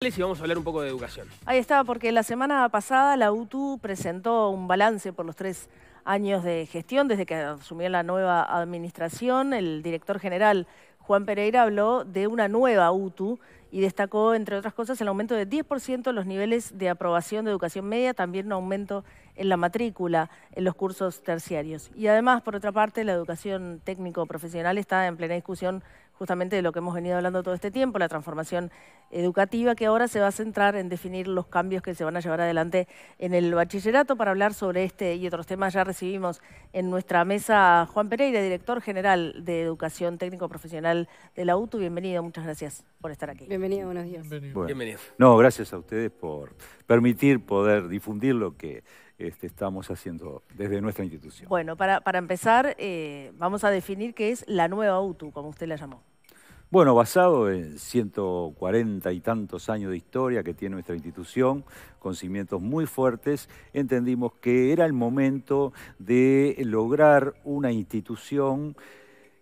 Y vamos a hablar un poco de educación. Ahí está, porque la semana pasada la UTU presentó un balance por los tres años de gestión desde que asumió la nueva administración. El director general Juan Pereira habló de una nueva UTU y destacó, entre otras cosas, el aumento de 10% en los niveles de aprobación de educación media, también un aumento en la matrícula en los cursos terciarios. Y además, por otra parte, la educación técnico-profesional está en plena discusión justamente de lo que hemos venido hablando todo este tiempo, la transformación educativa, que ahora se va a centrar en definir los cambios que se van a llevar adelante en el bachillerato. Para hablar sobre este y otros temas ya recibimos en nuestra mesa a Juan Pereira, director general de Educación Técnico Profesional de la UTU. Bienvenido, muchas gracias por estar aquí. Bienvenido, buenos días. Bienvenido. No, gracias a ustedes por permitir poder difundir lo que este, estamos haciendo desde nuestra institución. Bueno, para, empezar, eh, vamos a definir qué es la nueva UTU, como usted la llamó. Bueno, basado en 140 y tantos años de historia que tiene nuestra institución, con cimientos muy fuertes, entendimos que era el momento de lograr una institución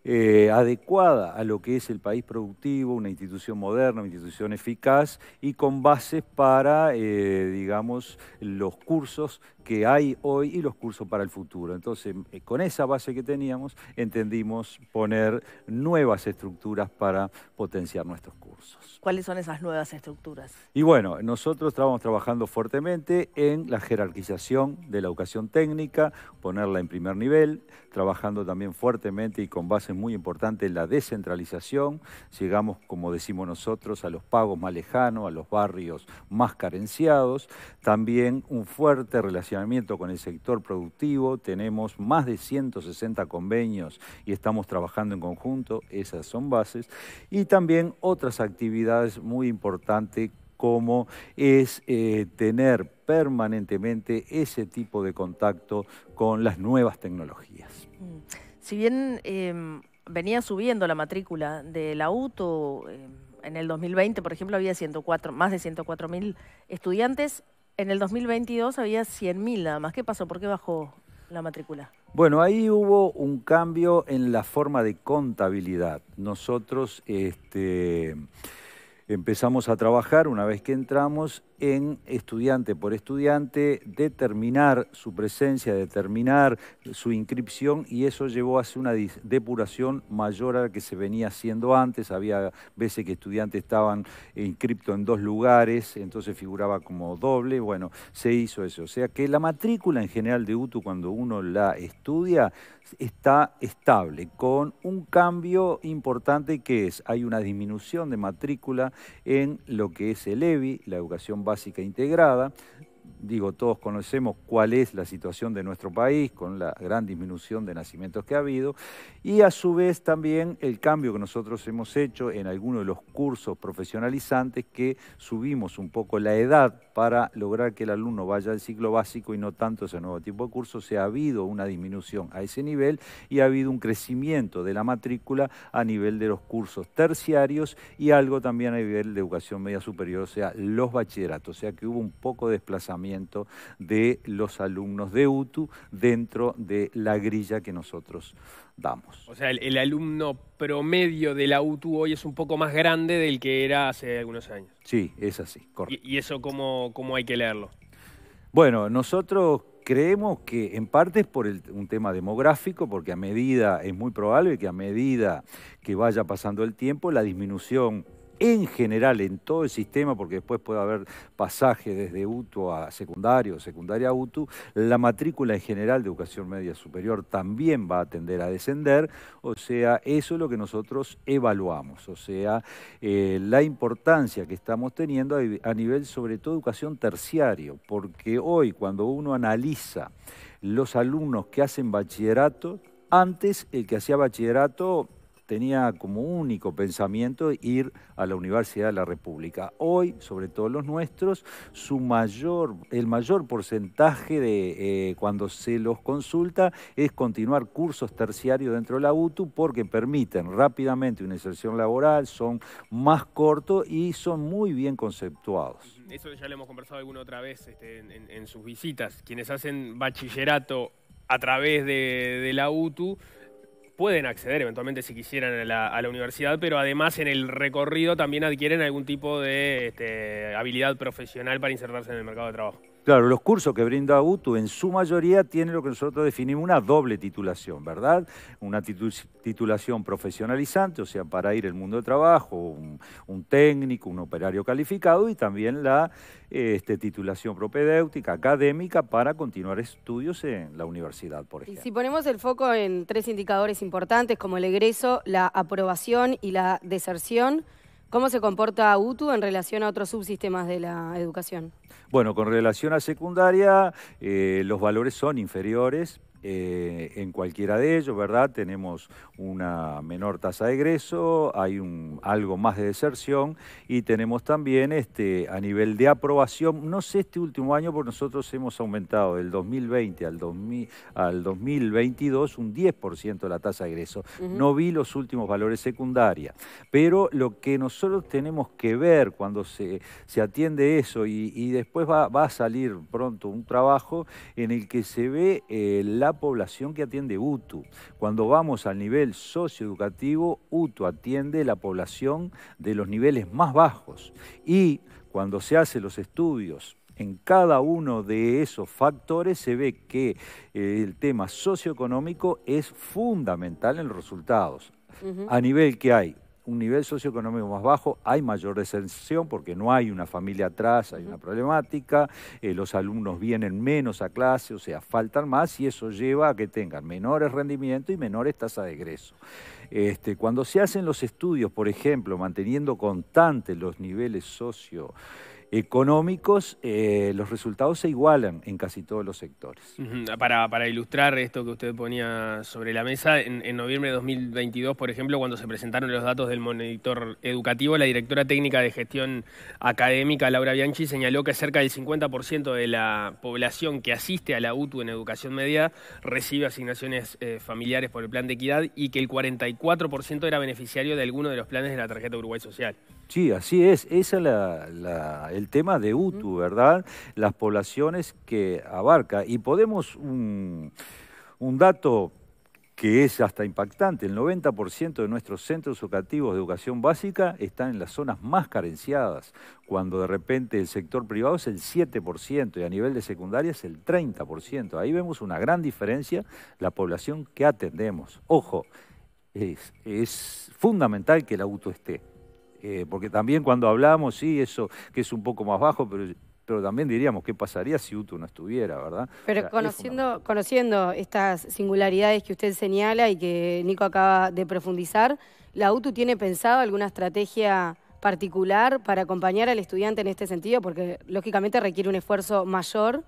eh, adecuada a lo que es el país productivo, una institución moderna, una institución eficaz y con bases para, eh, digamos, los cursos que hay hoy y los cursos para el futuro. Entonces, eh, con esa base que teníamos, entendimos poner nuevas estructuras para potenciar nuestros cursos. ¿Cuáles son esas nuevas estructuras? Y bueno, nosotros estábamos trabajando fuertemente en la jerarquización de la educación técnica, ponerla en primer nivel, trabajando también fuertemente y con bases muy importantes en la descentralización. Llegamos, como decimos nosotros, a los pagos más lejanos, a los barrios más carenciados. También un fuerte relación con el sector productivo, tenemos más de 160 convenios y estamos trabajando en conjunto, esas son bases, y también otras actividades muy importantes como es eh, tener permanentemente ese tipo de contacto con las nuevas tecnologías. Mm. Si bien em, venía subiendo la matrícula de la UTO, em, en el 2020, por ejemplo, había 104, más de 104.000 estudiantes. En el 2022 había 100.000 nada más. ¿Qué pasó? ¿Por qué bajó la matrícula? Bueno, ahí hubo un cambio en la forma de contabilidad. Nosotros, este empezamos a trabajar una vez que entramos en estudiante por estudiante, determinar su presencia, determinar su inscripción y eso llevó a una depuración mayor a la que se venía haciendo antes. Había veces que estudiantes estaban inscriptos en dos lugares, entonces figuraba como doble. Bueno, se hizo eso. O sea que la matrícula en general de UTU cuando uno la estudia está estable, con un cambio importante que es, hay una disminución de matrícula en lo que es el EBI, la educación básica integrada, digo, todos conocemos cuál es la situación de nuestro país con la gran disminución de nacimientos que ha habido y a su vez también el cambio que nosotros hemos hecho en algunos de los cursos profesionalizantes que subimos un poco la edad para lograr que el alumno vaya al ciclo básico y no tanto ese nuevo tipo de curso, se ha habido una disminución a ese nivel y ha habido un crecimiento de la matrícula a nivel de los cursos terciarios y algo también a nivel de educación media superior, o sea, los bachilleratos, o sea que hubo un poco de desplazamiento de los alumnos de UTU dentro de la grilla que nosotros damos. O sea, el, alumno promedio de la UTU hoy es un poco más grande del que era hace algunos años. Sí, es así, ¿Y, eso cómo, cómo hay que leerlo? Bueno, nosotros creemos que en parte es por un tema demográfico, porque a medida, es muy probable que a medida que vaya pasando el tiempo, la disminución en general en todo el sistema, porque después puede haber pasaje desde UTU a secundario, secundaria a UTU, la matrícula en general de educación media superior también va a tender a descender, o sea, eso es lo que nosotros evaluamos, o sea, eh, la importancia que estamos teniendo a nivel sobre todo educación terciario, porque hoy cuando uno analiza los alumnos que hacen bachillerato, antes el que hacía bachillerato tenía como único pensamiento ir a la Universidad de la República. Hoy, sobre todo los nuestros, mayor, el mayor porcentaje de eh, cuando se los consulta es continuar cursos terciarios dentro de la UTU porque permiten rápidamente una inserción laboral, son más cortos y son muy bien conceptuados. Eso ya lo hemos conversado alguna otra vez este, en, sus visitas. Quienes hacen bachillerato a través de, de la UTU pueden acceder eventualmente si quisieran a la, universidad, pero además en el recorrido también adquieren algún tipo de este, habilidad profesional para insertarse en el mercado de trabajo. Claro, los cursos que brinda UTU en su mayoría tienen lo que nosotros definimos una doble titulación, ¿verdad? Una titulación profesionalizante, o sea, para ir al mundo de trabajo, un, técnico, un operario calificado y también la este, titulación propedéutica, académica, para continuar estudios en la universidad, por ejemplo. Y si ponemos el foco en tres indicadores importantes como el egreso, la aprobación y la deserción, ¿Cómo se comporta UTU en relación a otros subsistemas de la educación? Bueno, con relación a secundaria, eh, los valores son inferiores, eh, en cualquiera de ellos, ¿verdad? Tenemos una menor tasa de egreso, hay un, algo más de deserción y tenemos también este, a nivel de aprobación, no sé este último año, porque nosotros hemos aumentado del 2020 al, 2022 un 10% la tasa de egreso. No vi los últimos valores secundarios, pero lo que nosotros tenemos que ver cuando se, se atiende eso y, después va, a salir pronto un trabajo en el que se ve eh, la la población que atiende UTU. Cuando vamos al nivel socioeducativo, UTU atiende la población de los niveles más bajos. Y cuando se hacen los estudios en cada uno de esos factores se ve que eh, el tema socioeconómico es fundamental en los resultados. A nivel que hay un nivel socioeconómico más bajo, hay mayor deserción porque no hay una familia atrás, hay una problemática, eh, los alumnos vienen menos a clase, o sea, faltan más y eso lleva a que tengan menores rendimientos y menores tasas de egreso. Este, cuando se hacen los estudios, por ejemplo, manteniendo constantes los niveles socio económicos, eh, los resultados se igualan en casi todos los sectores. para, ilustrar esto que usted ponía sobre la mesa, en, noviembre de 2022, por ejemplo, cuando se presentaron los datos del monitor educativo, la directora técnica de gestión académica, Laura Bianchi, señaló que cerca del 50% de la población que asiste a la UTU en educación media recibe asignaciones eh, familiares por el plan de equidad y que el 44% era beneficiario de alguno de los planes de la tarjeta Uruguay Social. Sí, así es. Ese es el tema de UTU, ¿verdad? Las poblaciones que abarca. Y podemos un, dato que es hasta impactante, el 90% de nuestros centros educativos de educación básica están en las zonas más carenciadas, cuando de repente el sector privado es el 7% y a nivel de secundaria es el 30%. Ahí vemos una gran diferencia la población que atendemos. Ojo, es, es fundamental que el auto esté. Eh, porque también cuando hablamos, sí, eso que es un poco más bajo, pero, también diríamos qué pasaría si Utu no estuviera, ¿verdad? Pero conociendo, conociendo estas singularidades que usted señala y que Nico acaba de profundizar, ¿la UTU tiene pensado alguna estrategia particular para acompañar al estudiante en este sentido? Porque lógicamente requiere un esfuerzo mayor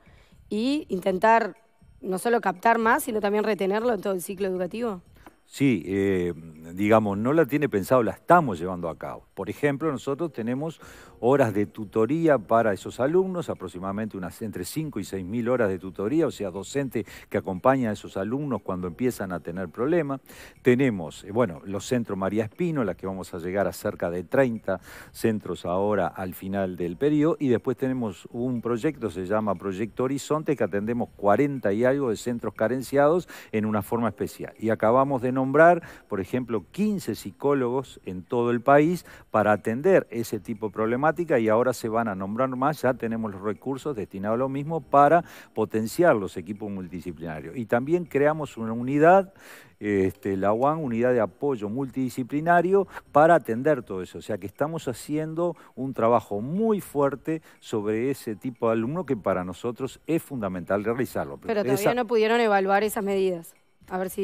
y intentar no solo captar más, sino también retenerlo en todo el ciclo educativo sí, eh, digamos, no la tiene pensado, la estamos llevando a cabo. Por ejemplo, nosotros tenemos horas de tutoría para esos alumnos, aproximadamente unas entre 5 y 6 mil horas de tutoría, o sea, docente que acompaña a esos alumnos cuando empiezan a tener problemas. Tenemos, eh, bueno, los centros María Espino, las que vamos a llegar a cerca de 30 centros ahora al final del periodo, y después tenemos un proyecto, se llama Proyecto Horizonte, que atendemos 40 y algo de centros carenciados en una forma especial. Y acabamos de nombrar, por ejemplo, 15 psicólogos en todo el país para atender ese tipo de problemática y ahora se van a nombrar más, ya tenemos los recursos destinados a lo mismo para potenciar los equipos multidisciplinarios. Y también creamos una unidad este, la UAN, unidad de apoyo multidisciplinario, para atender todo eso. O sea que estamos haciendo un trabajo muy fuerte sobre ese tipo de alumno que para nosotros es fundamental realizarlo. Pero todavía no pudieron evaluar esas medidas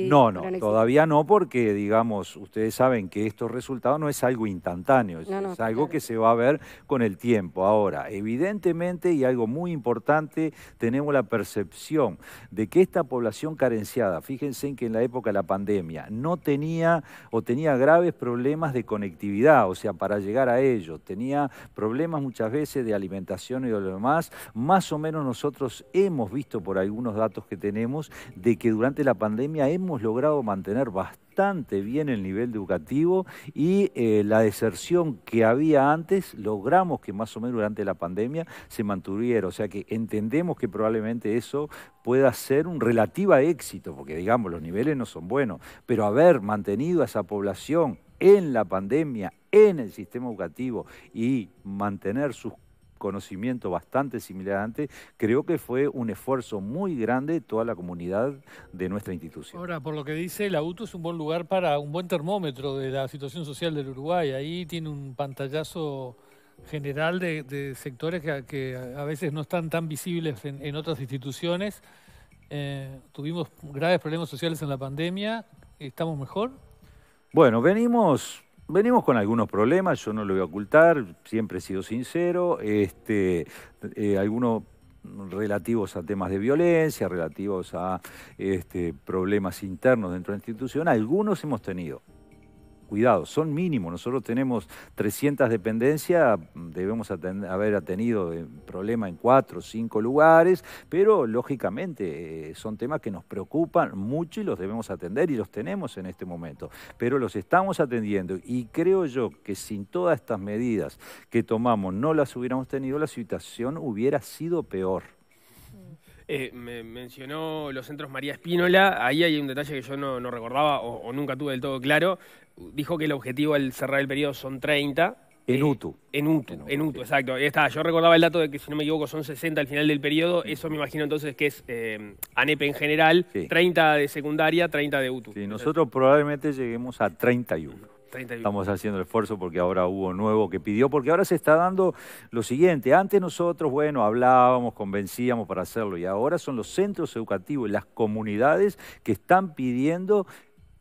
no, no, todavía no, porque digamos, ustedes saben que estos resultados no es algo instantáneo, es algo que se va a ver con el tiempo. Ahora, evidentemente, y algo muy importante, tenemos la percepción de que esta población carenciada, fíjense en que en la época de la pandemia no tenía o tenía graves problemas de conectividad, o sea, para llegar a ellos, tenía problemas muchas veces de alimentación y de lo demás, más o menos nosotros hemos visto por algunos datos que tenemos de que durante la pandemia hemos logrado mantener bastante bien el nivel educativo y eh, la deserción que había antes logramos que más o menos durante la pandemia se mantuviera. O sea que entendemos que probablemente eso pueda ser un relativo éxito, porque digamos, los niveles no son buenos, pero haber mantenido a esa población en la pandemia, en el sistema educativo y mantener sus conocimiento bastante similar antes, creo que fue un esfuerzo muy grande toda la comunidad de nuestra institución. Ahora, por lo que dice, el auto es un buen lugar para un buen termómetro de la situación social del Uruguay. Ahí tiene un pantallazo general de, sectores que, a veces no están tan visibles en, otras instituciones. Eh, tuvimos graves problemas sociales en la pandemia. ¿Estamos mejor? Bueno, venimos Venimos con algunos problemas, yo no lo voy a ocultar, siempre he sido sincero, este, eh, algunos relativos a temas de violencia, relativos a este, problemas internos dentro de la institución, algunos hemos tenido cuidado, son mínimos. Nosotros tenemos 300 dependencias, debemos haber tenido eh, problema en cuatro o cinco lugares, pero lógicamente eh, son temas que nos preocupan mucho y los debemos atender y los tenemos en este momento. Pero los estamos atendiendo y creo yo que sin todas estas medidas que tomamos no las hubiéramos tenido, la situación hubiera sido peor. Eh, me mencionó los centros María Espínola, ahí hay un detalle que yo no, recordaba o, nunca tuve del todo claro. Dijo que el objetivo al cerrar el periodo son 30. Eh, en UTU. en UTU, en UTU, exacto. está. Yo recordaba el dato de que, si no me equivoco, son 60 al final del periodo. Eso me imagino entonces que es eh, ANEP en general, 30 de secundaria, 30 de UTU. nosotros probablemente lleguemos a 31. Estamos haciendo el esfuerzo porque ahora hubo nuevo que pidió, porque ahora se está dando lo siguiente. Antes nosotros, bueno, hablábamos, convencíamos para hacerlo, y ahora son los centros educativos y las comunidades que están pidiendo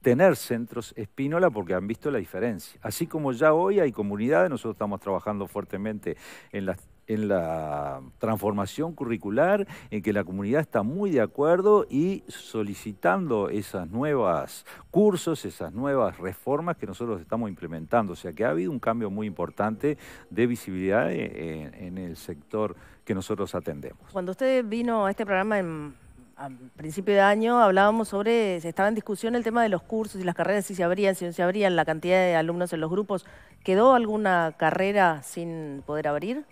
tener centros espínola porque han visto la diferencia. Así como ya hoy hay comunidades, nosotros estamos trabajando fuertemente en las en la transformación curricular, en que la comunidad está muy de acuerdo y solicitando esas nuevos cursos, esas nuevas reformas que nosotros estamos implementando. O sea que ha habido un cambio muy importante de visibilidad e, e, en, el sector que nosotros atendemos. Cuando usted vino a este programa en a principio de año hablábamos sobre, se estaba en discusión el tema de los cursos y las carreras, si se abrían, si no se abrían, la cantidad de alumnos en los grupos. ¿Quedó alguna carrera sin poder abrir?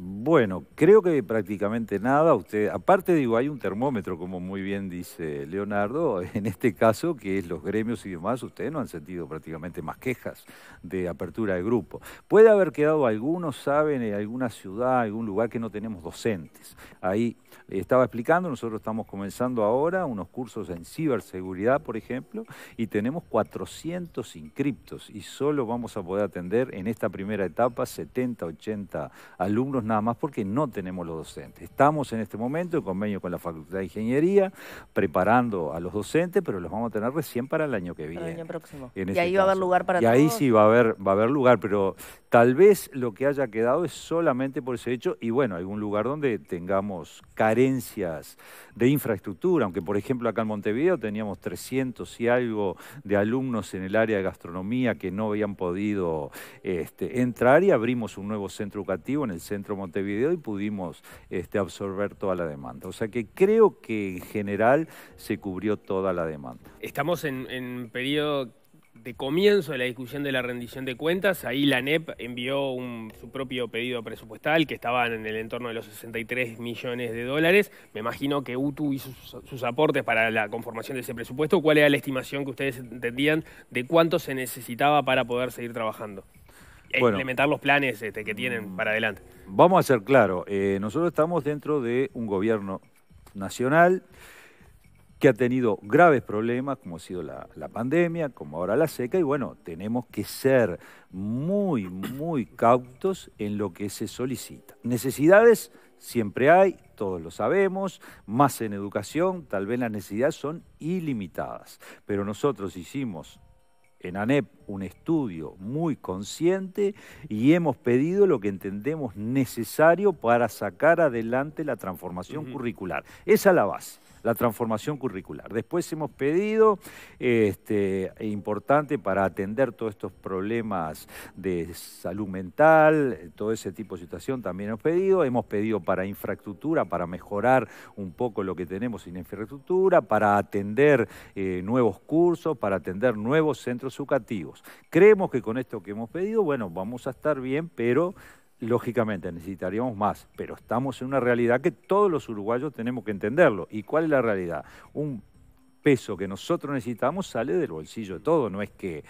Bueno, creo que prácticamente nada. Usted, aparte digo, hay un termómetro, como muy bien dice Leonardo, en este caso, que es los gremios y demás, ustedes no han sentido prácticamente más quejas de apertura de grupo. Puede haber quedado algunos, saben, en alguna ciudad, algún lugar que no tenemos docentes. Ahí estaba explicando, nosotros estamos comenzando ahora unos cursos en ciberseguridad, por ejemplo, y tenemos 400 inscriptos y solo vamos a poder atender en esta primera etapa 70, 80 alumnos nada más porque no tenemos los docentes. Estamos en este momento en convenio con la Facultad de Ingeniería, preparando a los docentes, pero los vamos a tener recién para el año que viene. el año próximo. Y este ahí va a haber lugar para todos. Y ahí sí va a haber, va a haber lugar, pero tal vez lo que haya quedado es solamente por ese hecho, y bueno, algún lugar donde tengamos carencias de infraestructura, aunque por ejemplo acá en Montevideo teníamos 300 y algo de alumnos en el área de gastronomía que no habían podido este, entrar y abrimos un nuevo centro educativo en el centro Montevideo y pudimos este, absorber toda la demanda. O sea que creo que en general se cubrió toda la demanda. Estamos en, en periodo de comienzo de la discusión de la rendición de cuentas, ahí la NEP envió un, su propio pedido presupuestal que estaba en el entorno de los 63 millones de dólares. Me imagino que UTU hizo sus, aportes para la conformación de ese presupuesto. ¿Cuál era la estimación que ustedes entendían de cuánto se necesitaba para poder seguir trabajando? E implementar los planes este, que tienen mm. para adelante. Vamos a ser claros, eh, nosotros estamos dentro de un gobierno nacional que ha tenido graves problemas, como ha sido la, la, pandemia, como ahora la seca, y bueno, tenemos que ser muy, muy cautos en lo que se solicita. Necesidades siempre hay, todos lo sabemos, más en educación, tal vez las necesidades son ilimitadas, pero nosotros hicimos en ANEP un estudio muy consciente y hemos pedido lo que entendemos necesario para sacar adelante la transformación curricular. Esa es la base la transformación curricular. Después hemos pedido, este, importante para atender todos estos problemas de salud mental, todo ese tipo de situación también hemos pedido, hemos pedido para infraestructura, para mejorar un poco lo que tenemos en infraestructura, para atender eh, nuevos cursos, para atender nuevos centros educativos. Creemos que con esto que hemos pedido, bueno, vamos a estar bien, pero lógicamente necesitaríamos más, pero estamos en una realidad que todos los uruguayos tenemos que entenderlo. ¿Y cuál es la realidad? Un peso que nosotros necesitamos sale del bolsillo de todo, no es que,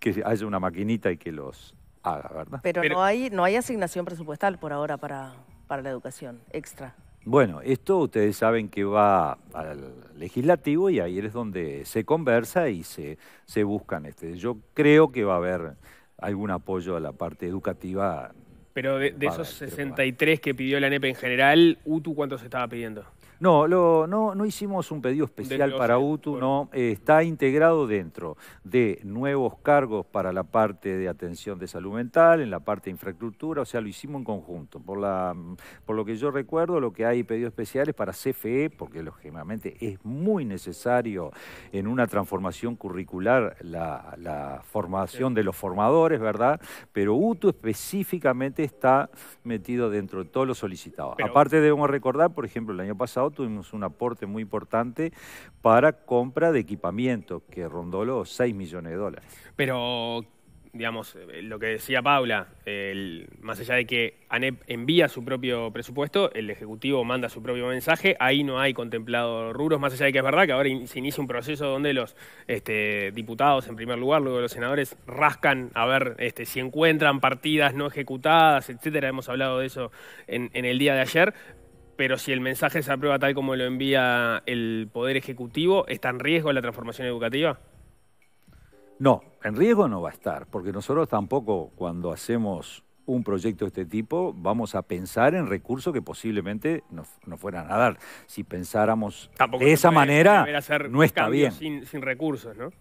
que haya una maquinita y que los haga, ¿verdad? Pero, no, hay, no hay asignación presupuestal por ahora para la educación extra. Bueno, esto ustedes saben que va al legislativo y ahí es donde se conversa y se, se buscan. Este. Yo creo que va a haber algún apoyo a la parte educativa. Pero de, esos 63 que pidió la NEP en general, ¿UTU cuántos se estaba pidiendo? No, lo, no, no hicimos un pedido especial para UTU, no. Eh, está integrado dentro de nuevos cargos para la parte de atención de salud mental, en la parte de infraestructura, o sea, lo hicimos en conjunto. Por, la, por lo que yo recuerdo, lo que hay pedidos especiales para CFE, porque lógicamente es muy necesario en una transformación curricular la, formación de los formadores, ¿verdad? Pero UTU específicamente está metido dentro de todo lo solicitado. Aparte debemos recordar, por ejemplo, el año pasado, tuvimos un aporte muy importante para compra de equipamiento, que rondó los 6 millones de dólares. Pero, digamos, eh, lo que decía Paula, más allá de que ANEP envía su propio presupuesto, el Ejecutivo manda su propio mensaje, ahí no hay contemplado rubros, más allá de que es verdad que ahora se inicia un proceso donde los este, diputados, en primer lugar, luego los senadores, rascan a ver este, si encuentran partidas no ejecutadas, etcétera. Hemos hablado de eso en el día de ayer, pero si el mensaje se aprueba tal como lo envía el Poder Ejecutivo, ¿está en riesgo la transformación educativa? No, en riesgo no va a estar, porque nosotros tampoco cuando hacemos un proyecto de este tipo vamos a pensar en recursos que posiblemente nos, nos fueran a dar. Si pensáramos de esa manera, no está bien. Sin, sin recursos, ¿no?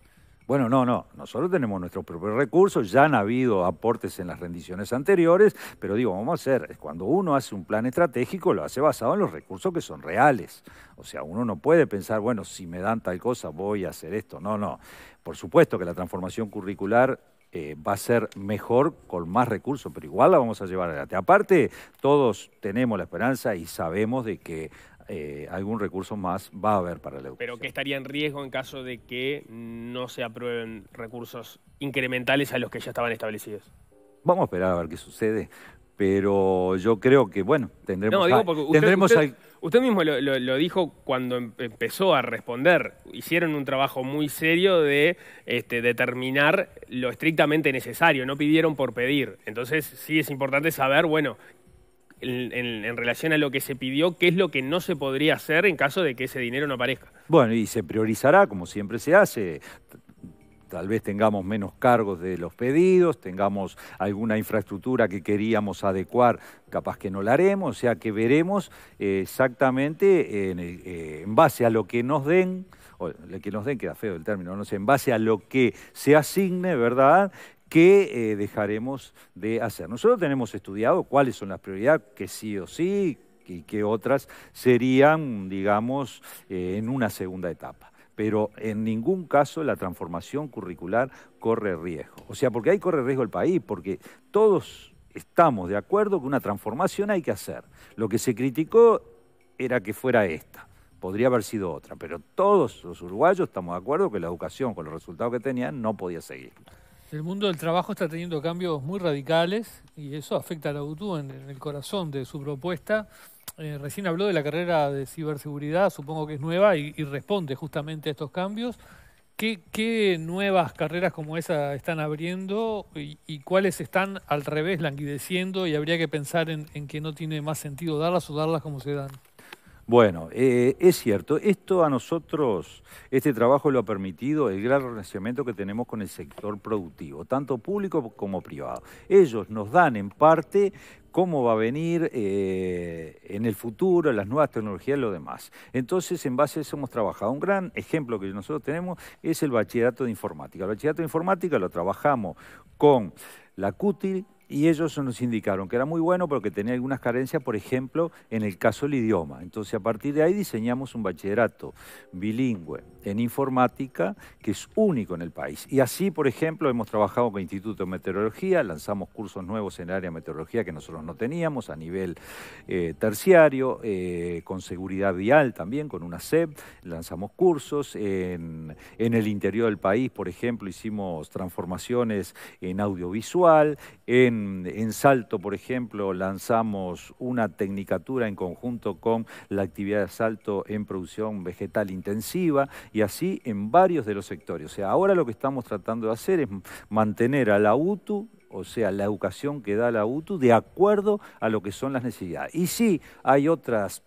Bueno, no, no, nosotros tenemos nuestros propios recursos, ya han habido aportes en las rendiciones anteriores, pero digo, vamos a hacer, cuando uno hace un plan estratégico lo hace basado en los recursos que son reales. O sea, uno no puede pensar, bueno, si me dan tal cosa voy a hacer esto. No, no. Por supuesto que la transformación curricular eh, va a ser mejor con más recursos, pero igual la vamos a llevar adelante. Aparte, todos tenemos la esperanza y sabemos de que eh, algún recurso más va a haber para la educación. Pero qué estaría en riesgo en caso de que no se aprueben recursos incrementales a los que ya estaban establecidos. Vamos a esperar a ver qué sucede, pero yo creo que, bueno, tendremos... No, usted, mismo lo, dijo cuando em-, empezó a responder. Hicieron un trabajo muy serio de este, determinar lo estrictamente necesario, no pidieron por pedir. Entonces sí es importante saber, bueno, en, relación a lo que se pidió, qué es lo que no se podría hacer en caso de que ese dinero no aparezca. Bueno, y se priorizará, como siempre se hace. Tal vez tengamos menos cargos de los pedidos, tengamos alguna infraestructura que queríamos adecuar, capaz que no la haremos, o sea que veremos eh, exactamente eh, en, base a lo que nos den o que nos den, queda feo el término, no sé, en base a lo que se asigne, ¿verdad? ¿qué eh, dejaremos de hacer? Nosotros tenemos estudiado cuáles son las prioridades, que sí o sí, y qué otras serían, digamos, eh, en una segunda etapa. Pero en ningún caso la transformación curricular corre riesgo. O sea, porque ahí corre riesgo el país, porque todos estamos de acuerdo que una transformación hay que hacer. Lo que se criticó era que fuera esta podría haber sido otra, pero todos los uruguayos estamos de acuerdo que la educación, con los resultados que tenían, no podía seguir. El mundo del trabajo está teniendo cambios muy radicales y eso afecta a la UTU en, el corazón de su propuesta. Eh, recién habló de la carrera de ciberseguridad, supongo que es nueva y, responde justamente a estos cambios. ¿Qué, nuevas carreras como esa están abriendo y, cuáles están al revés languideciendo y habría que pensar en, en que no tiene más sentido darlas o darlas como se dan? Bueno, eh, es cierto, esto a nosotros, este trabajo lo ha permitido el gran renacimiento que tenemos con el sector productivo, tanto público como privado. Ellos nos dan en parte cómo va a venir eh, en el futuro, las nuevas tecnologías y lo demás. Entonces, en base a eso hemos trabajado. Un gran ejemplo que nosotros tenemos es el bachillerato de informática. El bachillerato de informática lo trabajamos con la CUTI, y ellos nos indicaron que era muy bueno, porque tenía algunas carencias, por ejemplo, en el caso del idioma. Entonces, a partir de ahí diseñamos un bachillerato bilingüe en informática, que es único en el país. Y así, por ejemplo, hemos trabajado con el Instituto de Meteorología, lanzamos cursos nuevos en el área de meteorología que nosotros no teníamos a nivel eh, terciario, eh, con seguridad vial también, con una SEP, lanzamos cursos. En, el interior del país, por ejemplo, hicimos transformaciones en audiovisual. En, en Salto, por ejemplo, lanzamos una tecnicatura en conjunto con la actividad de Salto en producción vegetal intensiva y así en varios de los sectores. O sea, ahora lo que estamos tratando de hacer es mantener a la UTU o sea, la educación que da la UTU, de acuerdo a lo que son las necesidades. Y sí, hay otras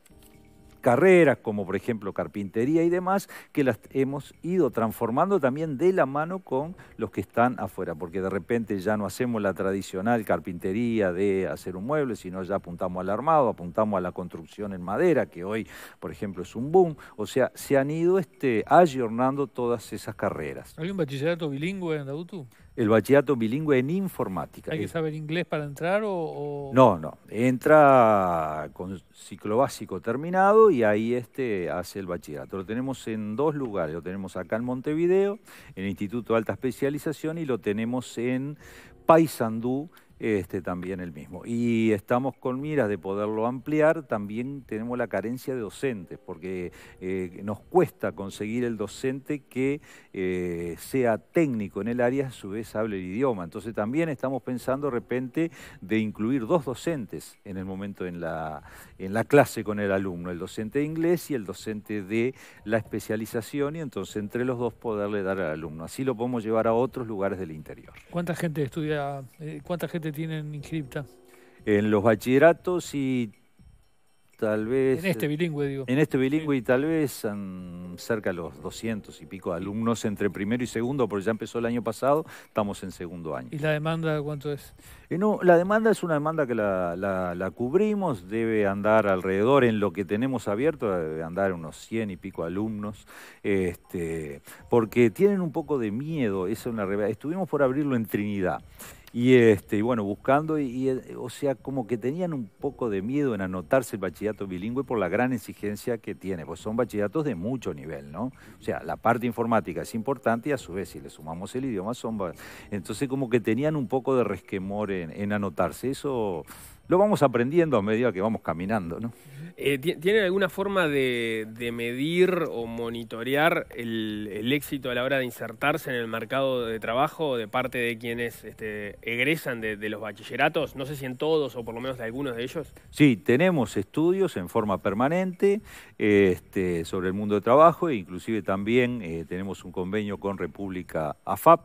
carreras, como por ejemplo carpintería y demás, que las hemos ido transformando también de la mano con los que están afuera, porque de repente ya no hacemos la tradicional carpintería de hacer un mueble, sino ya apuntamos al armado, apuntamos a la construcción en madera, que hoy, por ejemplo, es un boom. O sea, se han ido este, ayornando todas esas carreras. ¿Hay un bachillerato bilingüe en Dautu? el bachillerato bilingüe en informática. ¿Hay que eh, saber inglés para entrar o...? No, no. Entra con ciclo básico terminado y ahí este hace el bachillerato. Lo tenemos en dos lugares. Lo tenemos acá en Montevideo, en el Instituto de Alta Especialización, y lo tenemos en Paysandú, este, también el mismo. Y estamos con miras de poderlo ampliar, también tenemos la carencia de docentes, porque eh, nos cuesta conseguir el docente que eh, sea técnico en el área, a su vez hable el idioma. Entonces también estamos pensando de repente de incluir dos docentes en el momento en la, en la clase con el alumno, el docente de inglés y el docente de la especialización, y entonces entre los dos poderle dar al alumno. Así lo podemos llevar a otros lugares del interior. ¿Cuánta gente estudia, eh, cuánta gente tienen inscripta? En los bachilleratos y tal vez... En este bilingüe, digo. En este bilingüe y tal vez cerca de los 200 y pico alumnos entre primero y segundo, porque ya empezó el año pasado, estamos en segundo año. ¿Y la demanda cuánto es? Eh, no, la demanda es una demanda que la, cubrimos, debe andar alrededor, en lo que tenemos abierto, debe andar unos 100 y pico alumnos, este, porque tienen un poco de miedo, eso es una realidad. Estuvimos por abrirlo en Trinidad. Y, este, y bueno, buscando, y, eh, o sea, como que tenían un poco de miedo en anotarse el bachillerato bilingüe por la gran exigencia que tiene, pues son bachilleratos de mucho nivel, ¿no? O sea, la parte informática es importante y a su vez, si le sumamos el idioma, son... Entonces como que tenían un poco de resquemor en anotarse, eso lo vamos aprendiendo a medida que vamos caminando, ¿no? Eh, ¿Tienen alguna forma de, medir o monitorear el, éxito a la hora de insertarse en el mercado de trabajo de parte de quienes este, egresan de, los bachilleratos? No sé si en todos o por lo menos de algunos de ellos. Sí, tenemos estudios en forma permanente este, sobre el mundo de trabajo e inclusive también eh, tenemos un convenio con República AFAP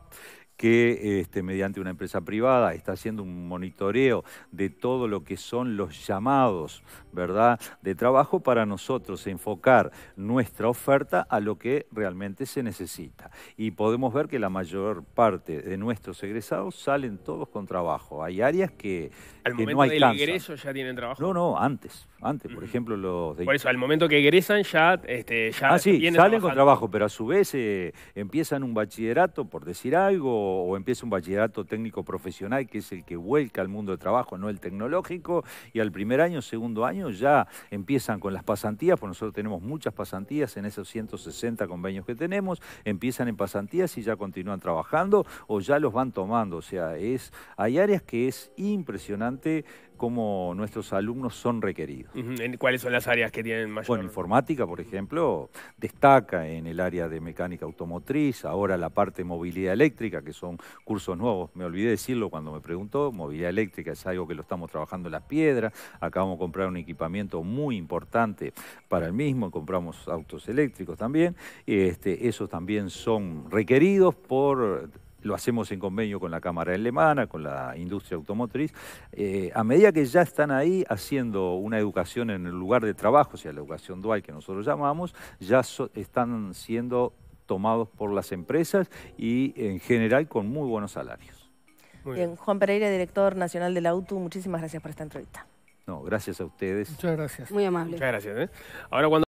que este, mediante una empresa privada está haciendo un monitoreo de todo lo que son los llamados ¿verdad? de trabajo para nosotros enfocar nuestra oferta a lo que realmente se necesita. Y podemos ver que la mayor parte de nuestros egresados salen todos con trabajo. Hay áreas que, Al momento del ingreso ya tienen trabajo. No, no, antes. Antes, por ejemplo, los de... Por eso, al momento que egresan ya... Este, ya ah, salen con trabajo, pero a su vez eh, empiezan un bachillerato, por decir algo, o empieza un bachillerato técnico profesional, que es el que vuelca al mundo de trabajo, no el tecnológico, y al primer año, segundo año, ya empiezan con las pasantías, porque nosotros tenemos muchas pasantías en esos 160 convenios que tenemos, empiezan en pasantías y ya continúan trabajando, o ya los van tomando, o sea, es hay áreas que es impresionante cómo nuestros alumnos son requeridos. ¿Cuáles son las áreas que tienen mayor...? Bueno, informática, por ejemplo, destaca en el área de mecánica automotriz, ahora la parte de movilidad eléctrica, que son cursos nuevos, me olvidé decirlo cuando me preguntó, movilidad eléctrica es algo que lo estamos trabajando en las piedras, acabamos de comprar un equipamiento muy importante para el mismo, compramos autos eléctricos también, este, esos también son requeridos por lo hacemos en convenio con la Cámara Alemana, con la industria automotriz, eh, a medida que ya están ahí haciendo una educación en el lugar de trabajo, o sea, la educación dual que nosotros llamamos, ya están siendo tomados por las empresas y en general con muy buenos salarios. bien. Juan Pereira, director nacional de la UTU, muchísimas gracias por esta entrevista. No, gracias a ustedes. Muchas gracias. Muy amable. Muchas gracias. ¿eh? Ahora cuando